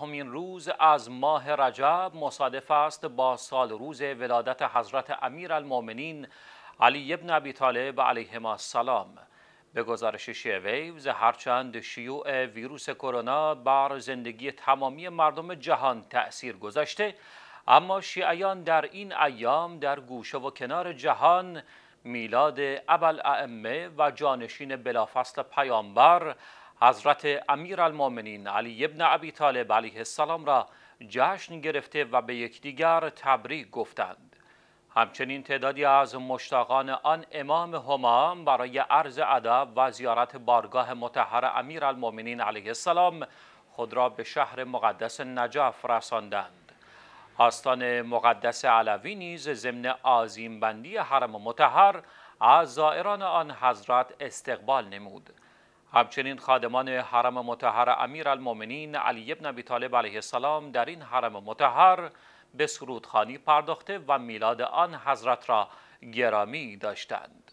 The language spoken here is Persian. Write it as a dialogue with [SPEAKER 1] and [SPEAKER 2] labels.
[SPEAKER 1] همین روز از ماه رجب مصادف است با سال روز ولادت حضرت امیر المومنین علی ابن ابی طالب ما السلام به گزارش شیعه ویوز هرچند شیوع ویروس کرونا بر زندگی تمامی مردم جهان تأثیر گذاشته اما شیعیان در این ایام در گوشه و کنار جهان میلاد ابل ائمه و جانشین بلافصل پیامبر حضرت امیر المومنین علی ابن ابی طالب علیه السلام را جشن گرفته و به یکدیگر تبریک گفتند همچنین تعدادی از مشتاقان آن امام همام برای عرض ادب و زیارت بارگاه متحر امیر المومنین علیه السلام خود را به شهر مقدس نجف رساندند آستان مقدس علوی نیز ضمن بندی حرم متحر از زائران آن حضرت استقبال نمود همچنین خادمان حرم متحر امیر المومنین علی ابن ابی طالب علیه السلام در این حرم متحر به سرودخانی پرداخته و میلاد آن حضرت را گرامی داشتند.